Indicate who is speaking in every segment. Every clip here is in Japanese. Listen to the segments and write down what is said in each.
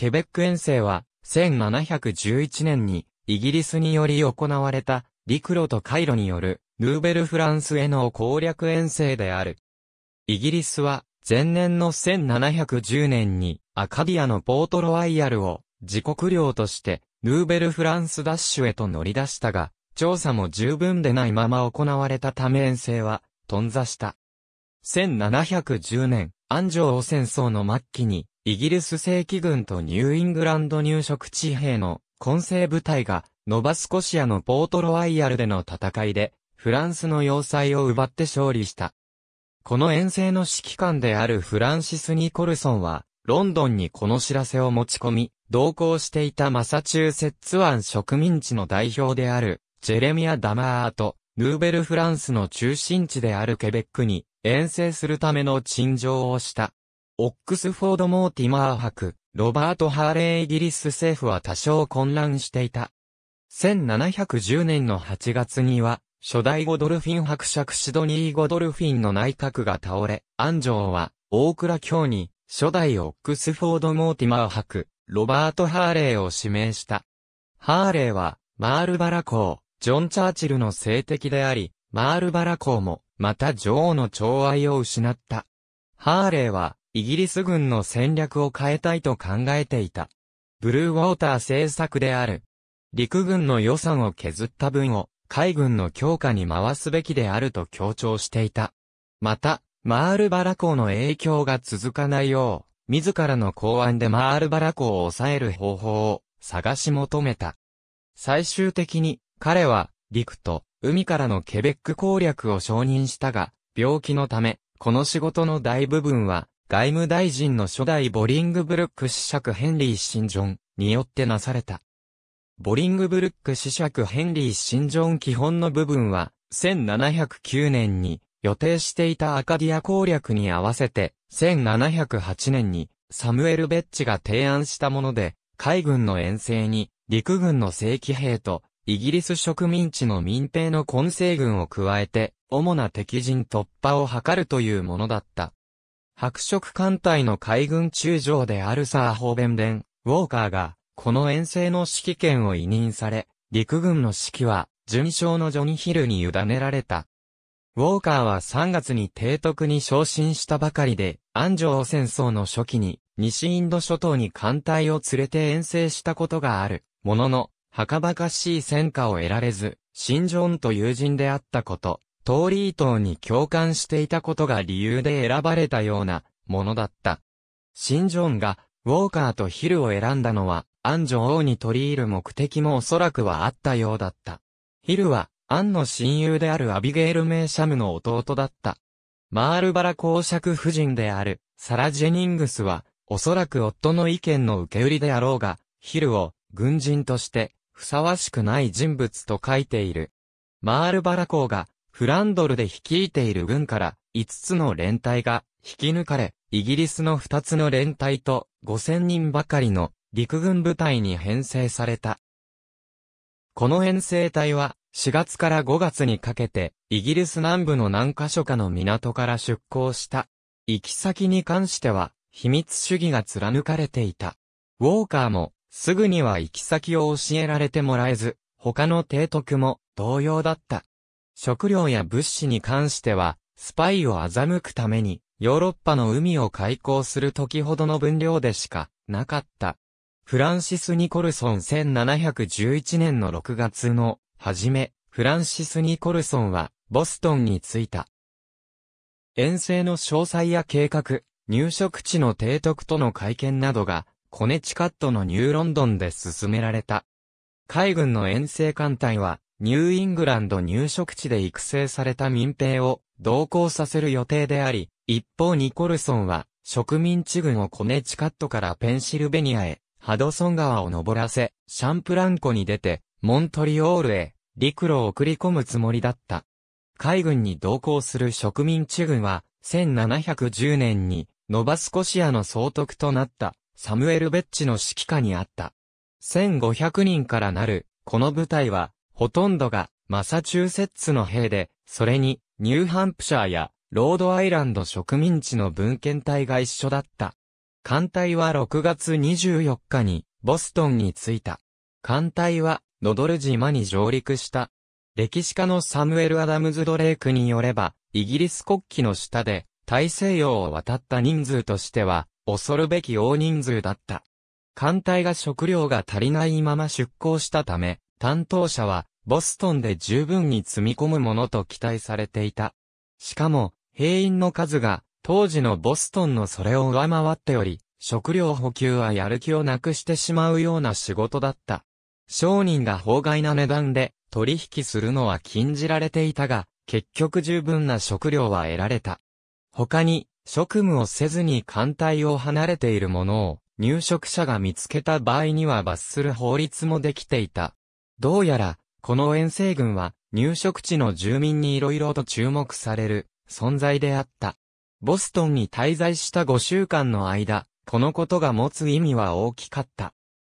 Speaker 1: ケベック遠征は、1711年に、イギリスにより行われた、陸路と海路による、ヌーベルフランスへの攻略遠征である。イギリスは、前年の1710年に、アカディアのポートロワイヤルを、自国領として、ヌーベルフランスダッシュへと乗り出したが、調査も十分でないまま行われたため遠征は、頓挫した。1710年、安城汚染争の末期に、イギリス正規軍とニューイングランド入植地兵の混成部隊が、ノバスコシアのポートロワイヤルでの戦いで、フランスの要塞を奪って勝利した。この遠征の指揮官であるフランシス・ニコルソンは、ロンドンにこの知らせを持ち込み、同行していたマサチューセッツ湾植民地の代表である、ジェレミア・ダマーと、ヌーベル・フランスの中心地であるケベックに、遠征するための陳情をした。オックスフォード・モーティマー博、ロバート・ハーレーイギリス政府は多少混乱していた。1710年の8月には、初代ゴドルフィン伯爵シドニー・ゴドルフィンの内閣が倒れ、安城は、大倉卿に、初代オックスフォード・モーティマー博、ロバート・ハーレーを指名した。ハーレーは、マールバラ公、ジョン・チャーチルの政敵であり、マールバラ公も、また女王の寵愛を失った。ハーレーは、イギリス軍の戦略を変えたいと考えていた。ブルーウォーター政策である。陸軍の予算を削った分を海軍の強化に回すべきであると強調していた。また、マールバラ港の影響が続かないよう、自らの港湾でマールバラ港を抑える方法を探し求めた。最終的に彼は陸と海からのケベック攻略を承認したが、病気のため、この仕事の大部分は外務大臣の初代ボリングブルック司爵ヘンリー・シンジョンによってなされた。ボリングブルック司爵ヘンリー・シンジョン基本の部分は、1709年に予定していたアカディア攻略に合わせて、1708年にサムエル・ベッチが提案したもので、海軍の遠征に陸軍の正規兵とイギリス植民地の民兵の混成軍を加えて、主な敵陣突破を図るというものだった。白色艦隊の海軍中将であるサー・ホーベンデン、ウォーカーが、この遠征の指揮権を委任され、陸軍の指揮は、順将のジョニヒルに委ねられた。ウォーカーは3月に提督に昇進したばかりで、安城戦争の初期に、西インド諸島に艦隊を連れて遠征したことがある、ものの、はかばかしい戦果を得られず、新ジョンと友人であったこと、トーリー島に共感していたことが理由で選ばれたようなものだった。シン・ジョンがウォーカーとヒルを選んだのは、アン女王に取り入る目的もおそらくはあったようだった。ヒルは、アンの親友であるアビゲール・メイシャムの弟だった。マールバラ公爵夫人である、サラ・ジェニングスは、おそらく夫の意見の受け売りであろうが、ヒルを、軍人として、ふさわしくない人物と書いている。マールバラ公が、フランドルで率いている軍から5つの連隊が引き抜かれ、イギリスの2つの連隊と5000人ばかりの陸軍部隊に編成された。この編成隊は4月から5月にかけてイギリス南部の何箇所かの港から出港した。行き先に関しては秘密主義が貫かれていた。ウォーカーもすぐには行き先を教えられてもらえず、他の提督も同様だった。食料や物資に関しては、スパイを欺くために、ヨーロッパの海を開港する時ほどの分量でしかなかった。フランシス・ニコルソン1711年の6月の初め、フランシス・ニコルソンはボストンに着いた。遠征の詳細や計画、入植地の提督との会見などが、コネチカットのニューロンドンで進められた。海軍の遠征艦隊は、ニューイングランド入植地で育成された民兵を同行させる予定であり、一方ニコルソンは植民地軍をコネチカットからペンシルベニアへ、ハドソン川を登らせ、シャンプランコに出て、モントリオールへ、陸路を送り込むつもりだった。海軍に同行する植民地軍は、1710年に、ノバスコシアの総督となった、サムエル・ベッチの指揮下にあった。1500人からなる、この部隊は、ほとんどがマサチューセッツの兵で、それにニューハンプシャーやロードアイランド植民地の文献隊が一緒だった。艦隊は6月24日にボストンに着いた。艦隊はノドル島に上陸した。歴史家のサムエル・アダムズ・ドレイクによれば、イギリス国旗の下で大西洋を渡った人数としては、恐るべき大人数だった。艦隊が食料が足りないまま出港したため、担当者はボストンで十分に積み込むものと期待されていた。しかも、兵員の数が、当時のボストンのそれを上回っており、食料補給はやる気をなくしてしまうような仕事だった。商人が法外な値段で取引するのは禁じられていたが、結局十分な食料は得られた。他に、職務をせずに艦隊を離れているものを入植者が見つけた場合には罰する法律もできていた。どうやら、この遠征軍は入植地の住民に色々と注目される存在であった。ボストンに滞在した5週間の間、このことが持つ意味は大きかった。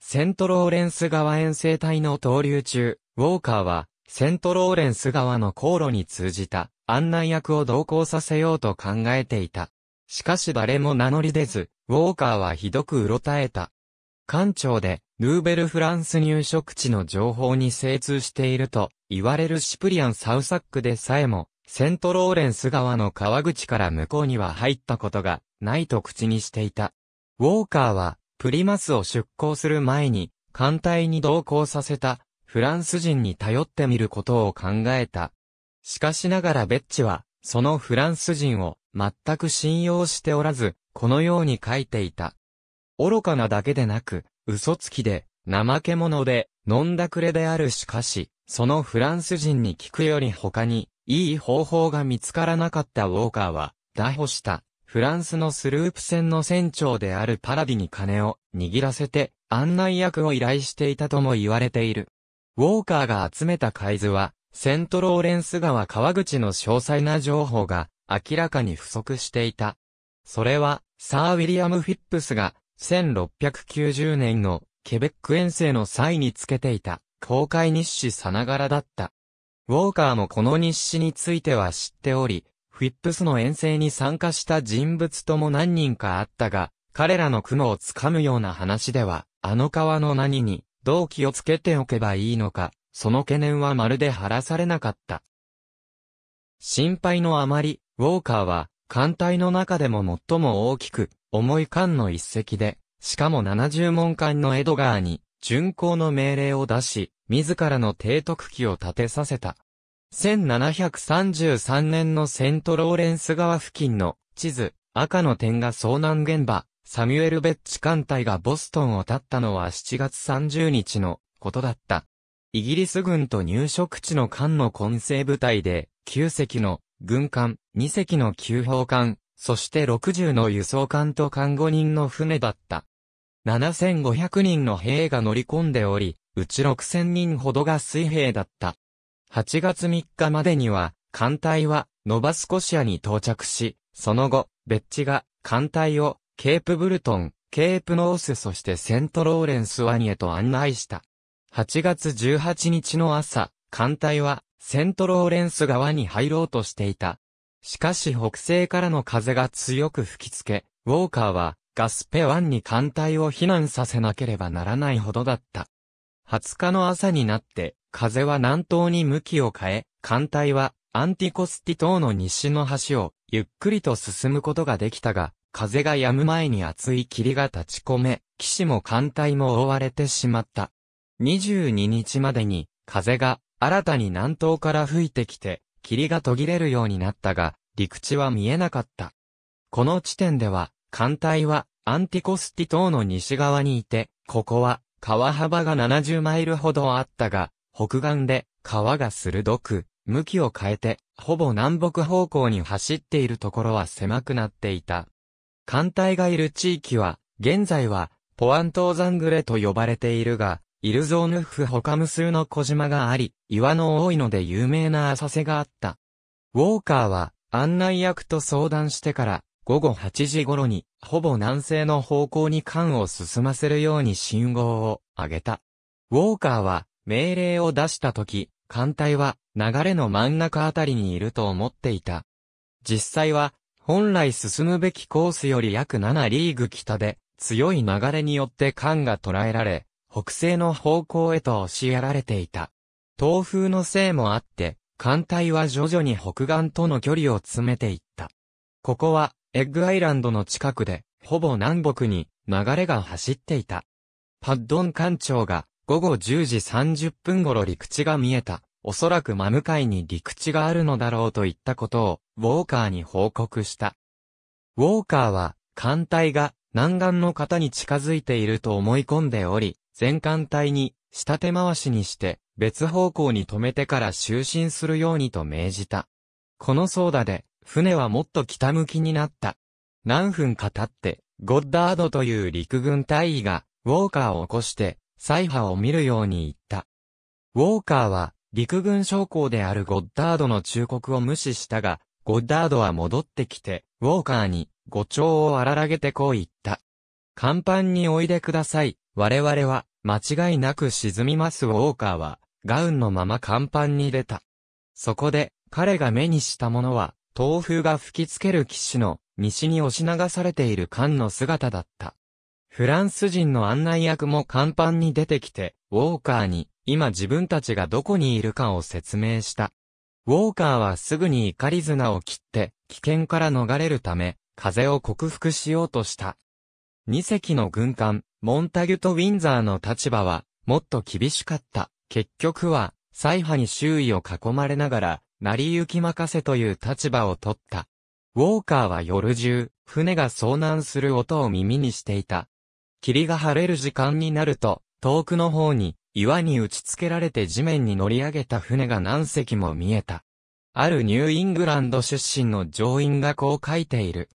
Speaker 1: セントローレンス川遠征隊の投留中、ウォーカーは、セントローレンス川の航路に通じた案内役を同行させようと考えていた。しかし誰も名乗り出ず、ウォーカーはひどくうろたえた。官庁で、ヌーベルフランス入植地の情報に精通していると、言われるシプリアン・サウサックでさえも、セントローレンス川の川口から向こうには入ったことがないと口にしていた。ウォーカーは、プリマスを出港する前に、艦隊に同行させた、フランス人に頼ってみることを考えた。しかしながらベッチは、そのフランス人を全く信用しておらず、このように書いていた。愚かなだけでなく、嘘つきで、怠け者で、飲んだくれであるしかし、そのフランス人に聞くより他に、いい方法が見つからなかったウォーカーは、打捕した、フランスのスループ船の船長であるパラディに金を握らせて、案内役を依頼していたとも言われている。ウォーカーが集めた海図は、セントローレンス川川口の詳細な情報が明らかに不足していた。それは、サー・ウィリアム・フィップスが1690年のケベック遠征の際につけていた公開日誌さながらだった。ウォーカーもこの日誌については知っており、フィップスの遠征に参加した人物とも何人かあったが、彼らの苦悩をつかむような話では、あの川の何に、どう気をつけておけばいいのか、その懸念はまるで晴らされなかった。心配のあまり、ウォーカーは、艦隊の中でも最も大きく、重い艦の一隻で、しかも70門艦のエドガーに、巡航の命令を出し、自らの提督機を立てさせた。1733年のセントローレンス川付近の地図、赤の点が遭難現場、サミュエル・ベッチ艦隊がボストンを立ったのは7月30日のことだった。イギリス軍と入植地の艦の混成部隊で、9隻の軍艦、2隻の急砲艦、そして60の輸送艦と看護人の船だった。7500人の兵が乗り込んでおり、うち6000人ほどが水兵だった。8月3日までには、艦隊は、ノバスコシアに到着し、その後、ベッチが、艦隊を、ケープブルトン、ケープノースそしてセントローレンス湾へと案内した。8月18日の朝、艦隊は、セントローレンス側に入ろうとしていた。しかし北西からの風が強く吹きつけ、ウォーカーはガスペ湾に艦隊を避難させなければならないほどだった。20日の朝になって、風は南東に向きを変え、艦隊はアンティコスティ島の西の橋をゆっくりと進むことができたが、風が止む前に厚い霧が立ち込め、岸も艦隊も覆われてしまった。22日までに風が新たに南東から吹いてきて、霧が途切れるようになったが、陸地は見えなかった。この地点では、艦隊はアンティコスティ島の西側にいて、ここは川幅が70マイルほどあったが、北岸で川が鋭く、向きを変えて、ほぼ南北方向に走っているところは狭くなっていた。艦隊がいる地域は、現在は、ポアントーザングレと呼ばれているが、イルゾーヌフ他無数の小島があり、岩の多いので有名な浅瀬があった。ウォーカーは案内役と相談してから午後8時頃にほぼ南西の方向に艦を進ませるように信号を上げた。ウォーカーは命令を出した時、艦隊は流れの真ん中あたりにいると思っていた。実際は本来進むべきコースより約7リーグ北で強い流れによって艦が捉えられ、北西の方向へと押しやられていた。東風のせいもあって、艦隊は徐々に北岸との距離を詰めていった。ここは、エッグアイランドの近くで、ほぼ南北に流れが走っていた。パッドン艦長が午後10時30分頃陸地が見えた。おそらく真向かいに陸地があるのだろうといったことを、ウォーカーに報告した。ウォーカーは、艦隊が南岸の方に近づいていると思い込んでおり、全艦隊に、下手回しにして、別方向に止めてから就寝するようにと命じた。この操打で、船はもっと北向きになった。何分か経って、ゴッダードという陸軍大尉が、ウォーカーを起こして、彩波を見るように言った。ウォーカーは、陸軍将校であるゴッダードの忠告を無視したが、ゴッダードは戻ってきて、ウォーカーに、誤調を荒らげてこう言った。甲板においでください。我々は、間違いなく沈みますウォーカーは、ガウンのまま甲板に出た。そこで、彼が目にしたものは、東風が吹きつける騎士の、西に押し流されている艦の姿だった。フランス人の案内役も甲板に出てきて、ウォーカーに、今自分たちがどこにいるかを説明した。ウォーカーはすぐに怒り綱を切って、危険から逃れるため、風を克服しようとした。二隻の軍艦、モンタギュとウィンザーの立場は、もっと厳しかった。結局は、再派に周囲を囲まれながら、成り行き任せという立場を取った。ウォーカーは夜中、船が遭難する音を耳にしていた。霧が晴れる時間になると、遠くの方に、岩に打ち付けられて地面に乗り上げた船が何隻も見えた。あるニューイングランド出身の乗員がこう書いている。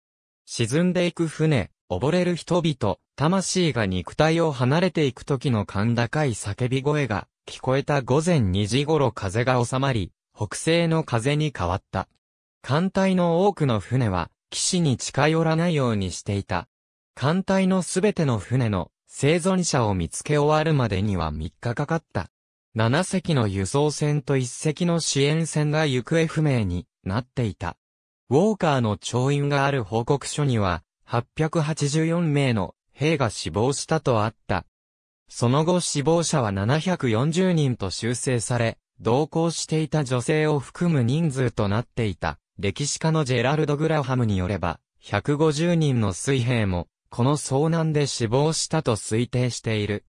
Speaker 1: 沈んでいく船、溺れる人々、魂が肉体を離れていく時の甲高い叫び声が聞こえた午前2時頃風が収まり、北西の風に変わった。艦隊の多くの船は、岸に近寄らないようにしていた。艦隊のすべての船の生存者を見つけ終わるまでには3日かかった。7隻の輸送船と1隻の支援船が行方不明になっていた。ウォーカーの調印がある報告書には、884名の兵が死亡したとあった。その後死亡者は740人と修正され、同行していた女性を含む人数となっていた。歴史家のジェラルド・グラハムによれば、150人の水兵も、この遭難で死亡したと推定している。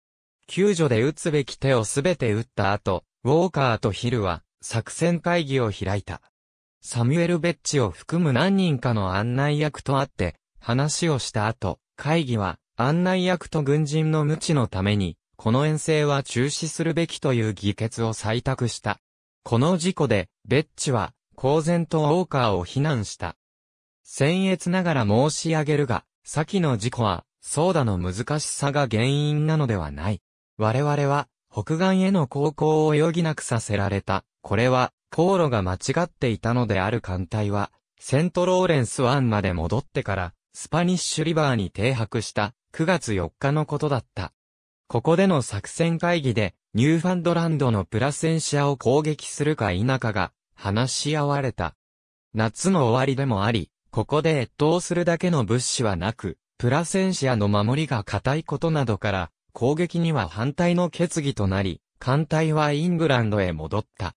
Speaker 1: 救助で撃つべき手をすべて撃った後、ウォーカーとヒルは、作戦会議を開いた。サミュエル・ベッチを含む何人かの案内役と会って、話をした後、会議は、案内役と軍人の無知のために、この遠征は中止するべきという議決を採択した。この事故で、ベッチは、公然とウォーカーを非難した。僭越ながら申し上げるが、先の事故は、ソーダの難しさが原因なのではない。我々は、北岸への航行を余儀なくさせられた。これは、航路が間違っていたのである艦隊は、セントローレンス湾まで戻ってから、スパニッシュリバーに停泊した9月4日のことだった。ここでの作戦会議で、ニューファンドランドのプラセンシアを攻撃するか否かが、話し合われた。夏の終わりでもあり、ここで越冬するだけの物資はなく、プラセンシアの守りが固いことなどから、攻撃には反対の決議となり、艦隊はイングランドへ戻った。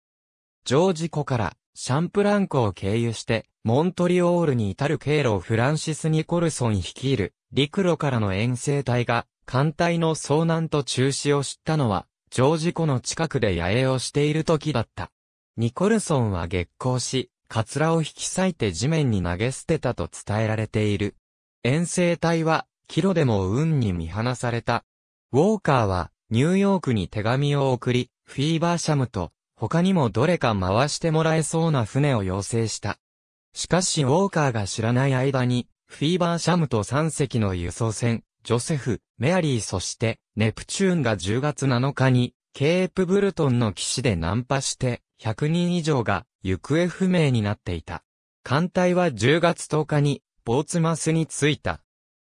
Speaker 1: ジョージ湖からシャンプランコを経由してモントリオールに至る経路をフランシス・ニコルソン率いる陸路からの遠征隊が艦隊の遭難と中止を知ったのは、ジョージ湖の近くで野営をしている時だった。ニコルソンは激光し、カツラを引き裂いて地面に投げ捨てたと伝えられている。遠征隊は、キロでも運に見放された。ウォーカーは、ニューヨークに手紙を送り、フィーバーシャムと、他にもどれか回してもらえそうな船を要請した。しかしウォーカーが知らない間に、フィーバーシャムと3隻の輸送船、ジョセフ、メアリーそして、ネプチューンが10月7日に、ケープブルトンの岸で難破して、100人以上が行方不明になっていた。艦隊は10月10日に、ポーツマスに着いた。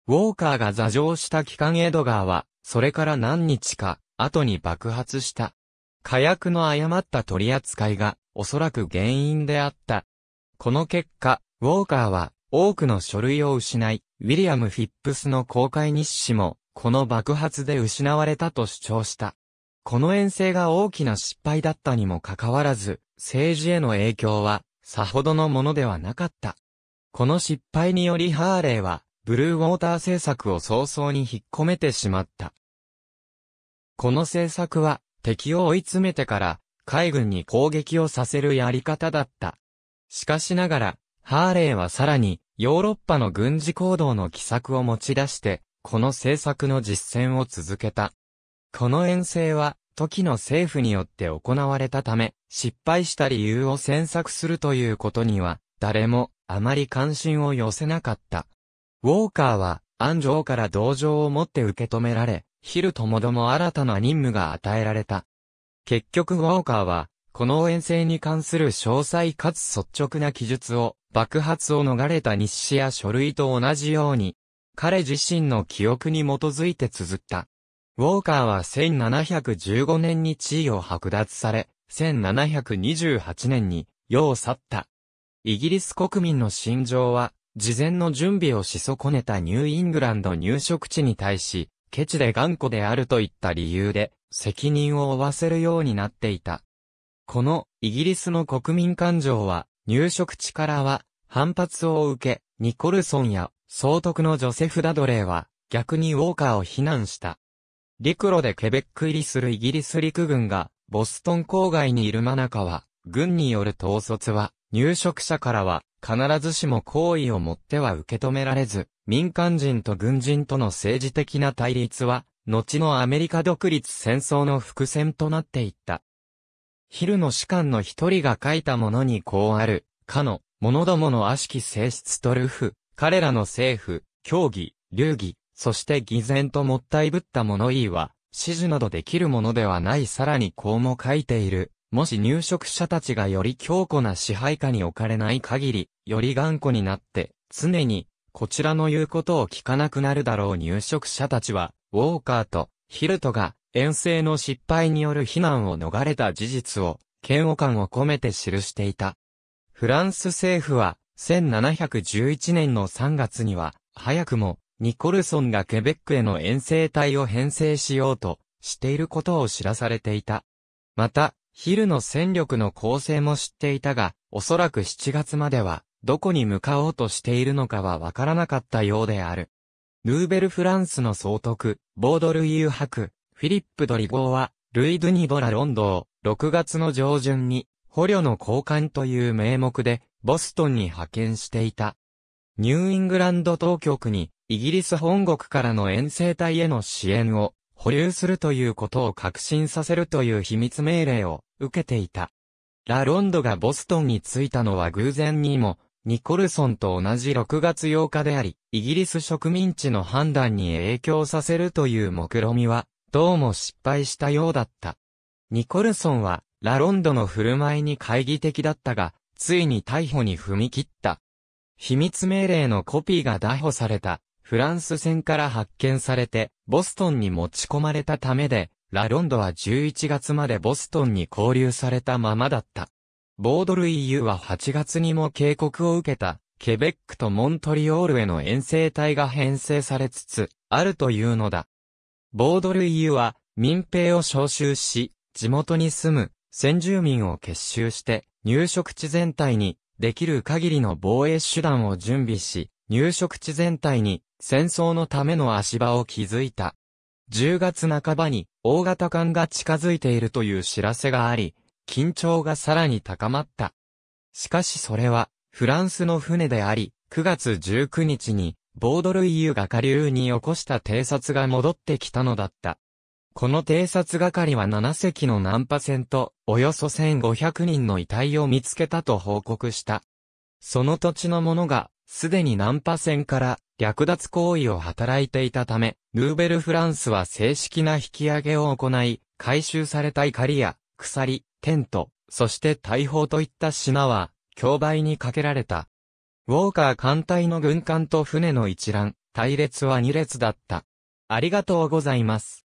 Speaker 1: ウォーカーが座上した機関エドガーは、それから何日か、後に爆発した。火薬の誤った取り扱いが、おそらく原因であった、この結果、ウォーカーは多くの書類を失い、ウィリアム・フィップスの公開日誌も、この爆発で失われたと主張した。この遠征が大きな失敗だったにもかかわらず、政治への影響は、さほどのものではなかった。この失敗によりハーレーは、ブルーウォーター政策を早々に引っ込めてしまった。この政策は、敵を追い詰めてから、海軍に攻撃をさせるやり方だった。しかしながら、ハーレーはさらに、ヨーロッパの軍事行動の奇策を持ち出して、この政策の実践を続けた。この遠征は、時の政府によって行われたため、失敗した理由を詮索するということには、誰も、あまり関心を寄せなかった。ウォーカーは、安城から同情を持って受け止められ、ヒルともども新たな任務が与えられた。結局ウォーカーは、この遠征に関する詳細かつ率直な記述を、爆発を逃れた日誌や書類と同じように、彼自身の記憶に基づいて綴った。ウォーカーは1715年に地位を剥奪され、1728年に、世を去った。イギリス国民の心情は、事前の準備をし損ねたニューイングランド入植地に対し、ケチで頑固であるといった理由で、責任を負わせるようになっていた。このイギリスの国民感情は入植地からは反発を受け、ニコルソンや総督のジョセフ・ダドレーは逆にウォーカーを非難した。陸路でケベック入りするイギリス陸軍がボストン郊外にいる真中は軍による統率は入植者からは必ずしも好意を持っては受け止められず、民間人と軍人との政治的な対立は後のアメリカ独立戦争の伏線となっていった。ヒルの士官の一人が書いたものにこうある、かの、者どもの悪しき性質とルフ、彼らの政府、教義、流儀、そして偽善ともったいぶった物言いは、指示などできるものではないさらにこうも書いている。もし入植者たちがより強固な支配下に置かれない限り、より頑固になって、常に、こちらの言うことを聞かなくなるだろう入植者たちは、ウォーカーとヒルトが遠征の失敗による避難を逃れた事実を、嫌悪感を込めて記していた。フランス政府は、1711年の3月には、早くも、ニコルソンがケベックへの遠征隊を編成しようと、していることを知らされていた。また、ヒルの戦力の構成も知っていたが、おそらく7月までは、どこに向かおうとしているのかはわからなかったようである。ヌーベルフランスの総督、ボードル・ユーハク、フィリップ・ドリゴーは、ルイ・ドゥニボラ・ロンドを6月の上旬に、捕虜の交換という名目で、ボストンに派遣していた。ニューイングランド当局に、イギリス本国からの遠征隊への支援を保留するということを確信させるという秘密命令を受けていた。ラ・ロンドがボストンに着いたのは偶然にも、ニコルソンと同じ6月8日であり、イギリス植民地の判断に影響させるという目論みはどうも失敗したようだった。ニコルソンは、ラロンドの振る舞いに懐疑的だったが、ついに逮捕に踏み切った。秘密命令のコピーが逮捕された、フランス船から発見されて、ボストンに持ち込まれたためで、ラロンドは11月までボストンに拘留されたままだった。ボードル EU は8月にも警告を受けた、ケベックとモントリオールへの遠征隊が編成されつつ、あるというのだ。ボードルイユは民兵を召集し、地元に住む先住民を結集して入植地全体にできる限りの防衛手段を準備し、入植地全体に戦争のための足場を築いた。10月半ばに大型艦が近づいているという知らせがあり、緊張がさらに高まった。しかしそれはフランスの船であり、9月19日にボードルイユが下流に起こした偵察が戻ってきたのだった。この偵察係は7隻のンパ船と、およそ1500人の遺体を見つけたと報告した。その土地の者が、すでにンパ船から略奪行為を働いていたため、ヌーベルフランスは正式な引き上げを行い、回収された怒りや、鎖、テント、そして大砲といった品は、競売にかけられた。ウォーカー艦隊の軍艦と船の一覧、隊列は2列だった。ありがとうございます。